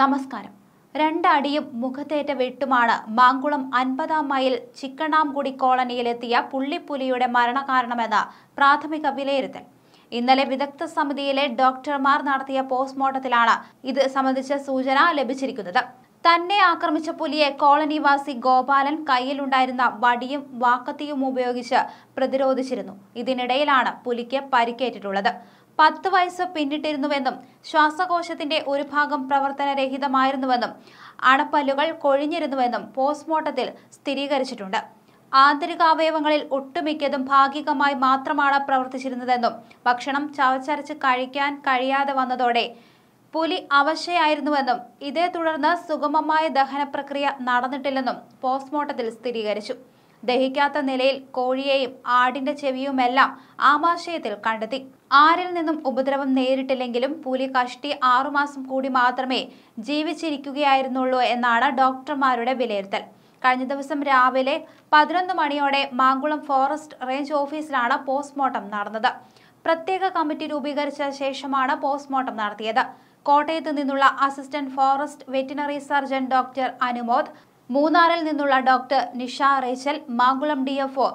നമസ്കാരം രണ്ടടിയും മുഖത്തേറ്റ വെട്ടുമാണ് മാങ്കുളം അൻപതാം മൈൽ ചിക്കണാംകുടി കോളനിയിലെത്തിയ പുള്ളിപ്പുലിയുടെ മരണകാരണമെന്ന പ്രാഥമിക വിലയിരുത്തൽ ഇന്നലെ വിദഗ്ധ സമിതിയിലെ ഡോക്ടർമാർ നടത്തിയ പോസ്റ്റ്മോർട്ടത്തിലാണ് ഇത് സംബന്ധിച്ച സൂചന ലഭിച്ചിരിക്കുന്നത് തന്നെ ആക്രമിച്ച പുലിയെ കോളനിവാസി ഗോപാലൻ കയ്യിലുണ്ടായിരുന്ന വടിയും വാക്കത്തിയും ഉപയോഗിച്ച് പ്രതിരോധിച്ചിരുന്നു ഇതിനിടയിലാണ് പുലിക്ക് പരിക്കേറ്റിട്ടുള്ളത് പത്ത് വയസ്സ് പിന്നിട്ടിരുന്നുവെന്നും ശ്വാസകോശത്തിന്റെ ഒരു ഭാഗം പ്രവർത്തനരഹിതമായിരുന്നുവെന്നും അണപ്പല്ലുകൾ കൊഴിഞ്ഞിരുന്നുവെന്നും പോസ്റ്റ്മോർട്ടത്തിൽ സ്ഥിരീകരിച്ചിട്ടുണ്ട് ആന്തരിക അവയവങ്ങളിൽ ഒട്ടുമിക്കതും ഭാഗികമായി മാത്രമാണ് പ്രവർത്തിച്ചിരുന്നതെന്നും ഭക്ഷണം ചവച്ചരച്ച് കഴിക്കാൻ കഴിയാതെ വന്നതോടെ പുലി അവശയായിരുന്നുവെന്നും ഇതേ തുടർന്ന് സുഗമമായ ദഹന പ്രക്രിയ നടന്നിട്ടില്ലെന്നും പോസ്റ്റ്മോർട്ടത്തിൽ സ്ഥിരീകരിച്ചു ദഹിക്കാത്ത നിലയിൽ കോഴിയെയും ആടിന്റെ ചെവിയുമെല്ലാം ആമാശയത്തിൽ കണ്ടെത്തി ആരിൽ നിന്നും ഉപദ്രവം നേരിട്ടില്ലെങ്കിലും പുലി കഷ്ടി ആറുമാസം കൂടി മാത്രമേ ജീവിച്ചിരിക്കുകയായിരുന്നുള്ളൂ എന്നാണ് ഡോക്ടർമാരുടെ വിലയിരുത്തൽ കഴിഞ്ഞ ദിവസം രാവിലെ പതിനൊന്ന് മണിയോടെ മാങ്കുളം ഫോറസ്റ്റ് റേഞ്ച് ഓഫീസിലാണ് പോസ്റ്റ്മോർട്ടം നടന്നത് പ്രത്യേക കമ്മിറ്റി രൂപീകരിച്ച ശേഷമാണ് പോസ്റ്റ്മോർട്ടം നടത്തിയത് കോട്ടയത്ത് നിന്നുള്ള assistant forest veterinary surgeon doctor Anumod മൂന്നാറിൽ നിന്നുള്ള doctor Nisha Rachel Mankulam D F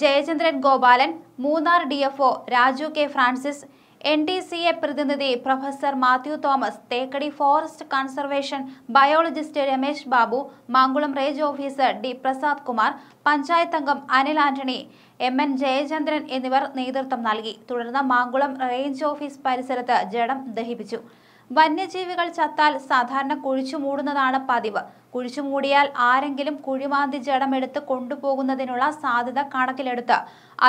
Jayachandran Gopalan Munnar D F Raju K Francis N D C A പ്രതിനിധി professor Mathew Thomas Thekkady forest conservation biologist Ramesh Babu Mankulam range officer D Prasad Kumar panchayat അംഗം അനിൽ ആന്റണി എം എൻ ജയചന്ദ്രൻ എന്നിവർ നേതൃത്വം നൽകി തുടർന്ന് മാങ്കുളം റേഞ്ച് ഓഫീസ് പരിസരത്ത് ജഡം ദഹിപ്പിച്ചു വന്യജീവികൾ ചത്താൽ സാധാരണ കുഴിച്ചു മൂടുന്നതാണ് പതിവ് കുഴിച്ചു മൂടിയാൽ ആരെങ്കിലും കുഴിമാന്തി ജഡമെടുത്ത് കൊണ്ടുപോകുന്നതിനുള്ള സാധ്യത കണക്കിലെടുത്ത്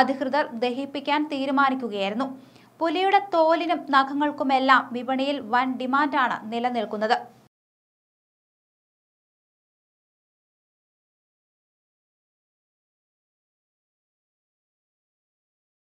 അധികൃതർ ദഹിപ്പിക്കാൻ തീരുമാനിക്കുകയായിരുന്നു പുലിയുടെ തോലിനും നഖങ്ങൾക്കുമെല്ലാം വിപണിയിൽ വൻ ഡിമാൻഡാണ് നിലനിൽക്കുന്നത്